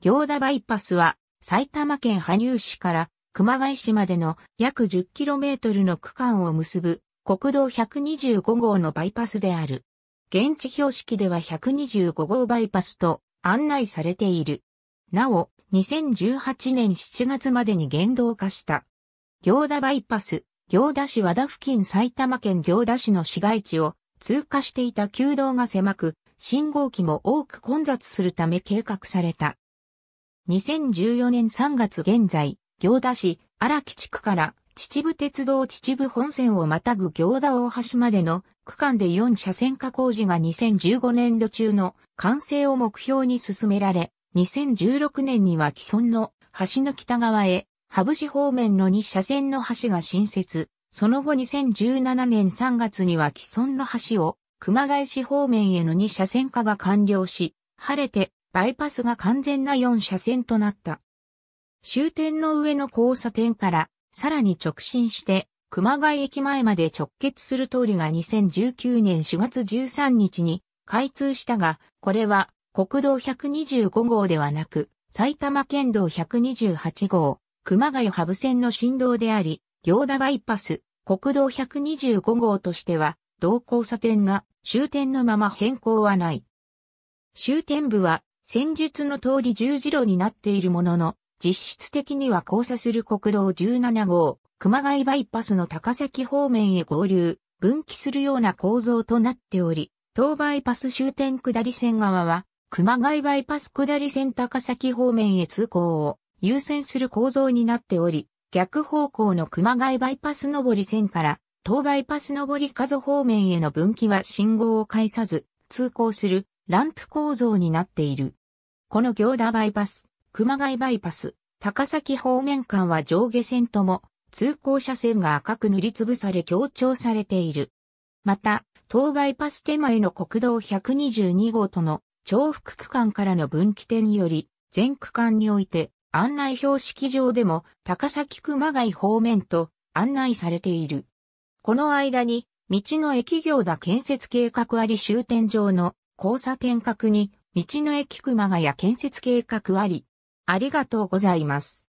行田バイパスは埼玉県羽生市から熊谷市までの約 10km の区間を結ぶ国道125号のバイパスである。現地標識では125号バイパスと案内されている。なお、2018年7月までに言動化した。行田バイパス、行田市和田付近埼玉県行田市の市街地を通過していた旧道が狭く、信号機も多く混雑するため計画された。2014年3月現在、行田市荒木地区から秩父鉄道秩父本線をまたぐ行田大橋までの区間で4車線化工事が2015年度中の完成を目標に進められ、2016年には既存の橋の北側へ、羽生市方面の2車線の橋が新設、その後2017年3月には既存の橋を熊谷市方面への2車線化が完了し、晴れてバイパスが完全な4車線となった。終点の上の交差点からさらに直進して熊谷駅前まで直結する通りが2019年4月13日に開通したが、これは国道125号ではなく埼玉県道128号熊谷ハブ線の振動であり、行田バイパス国道125号としては同交差点が終点のまま変更はない。終点部は戦術の通り十字路になっているものの、実質的には交差する国道17号、熊谷バイパスの高崎方面へ合流、分岐するような構造となっており、東バイパス終点下り線側は、熊谷バイパス下り線高崎方面へ通行を優先する構造になっており、逆方向の熊谷バイパス上り線から、東バイパス上り加速方面への分岐は信号を介さず、通行するランプ構造になっている。この行田バイパス、熊谷バイパス、高崎方面間は上下線とも通行車線が赤く塗りつぶされ強調されている。また、東バイパス手前の国道122号との重複区間からの分岐点により、全区間において案内標識上でも高崎熊谷方面と案内されている。この間に、道の駅行田建設計画あり終点上の交差点角に道の駅熊谷建設計画あり。ありがとうございます。